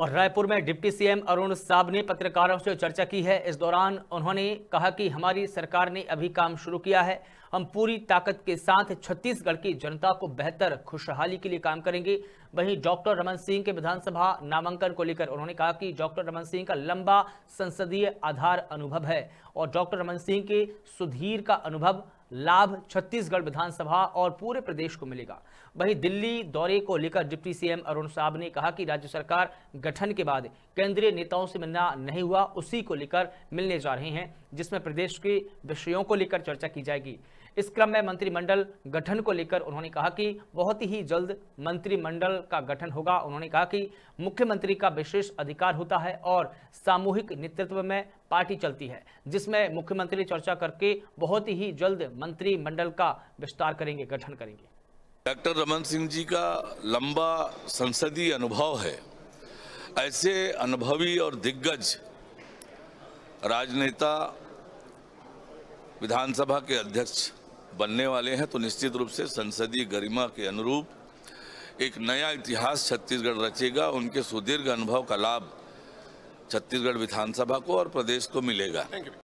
और रायपुर में deputy CM Arun साहब ने पत्रकारों से चर्चा की है इस दौरान उन्होंने कहा कि हमारी सरकार ने अभी काम शुरू किया है हम पूरी ताकत के साथ छत्तीसगढ़ की जनता को बेहतर खुशहाली के लिए काम करेंगे वहीं डॉक्टर रमन सिंह के विधानसभा नामांकन को लेकर उन्होंने कहा कि डॉक्टर रमन सिंह का लंबा संसदीय आधार अनुभव है और डॉक्टर रमन सिंह के सुधीर का अनुभव लाभ छत्तीसगढ़ विधानसभा और पूरे प्रदेश को मिलेगा वहीं दिल्ली दौरे को लेकर डिप्टी सीएम अरुण साहब ने कहा कि राज्य सरकार गठन के बाद केंद्रीय नेताओं से मिलना नहीं हुआ उसी को लेकर मिलने जा रहे हैं जिसमें प्रदेश के विषयों को लेकर चर्चा की जाएगी इस क्रम में मंत्रिमंडल गठन को लेकर उन्होंने कहा कि बहुत ही जल्द मंत्रिमंडल का गठन होगा उन्होंने कहा कि मुख्यमंत्री का विशेष अधिकार होता है और सामूहिक नेतृत्व में पार्टी चलती है जिसमें मुख्यमंत्री चर्चा करके बहुत ही जल्द मंत्रिमंडल का विस्तार करेंगे गठन करेंगे डॉक्टर रमन सिंह जी का लंबा संसदीय अनुभव है ऐसे अनुभवी और दिग्गज राजनेता विधानसभा के अध्यक्ष बनने वाले हैं तो निश्चित रूप से संसदीय गरिमा के अनुरूप एक नया इतिहास छत्तीसगढ़ रचेगा उनके सुदीर्घ अनुभव का लाभ छत्तीसगढ़ विधानसभा को और प्रदेश को मिलेगा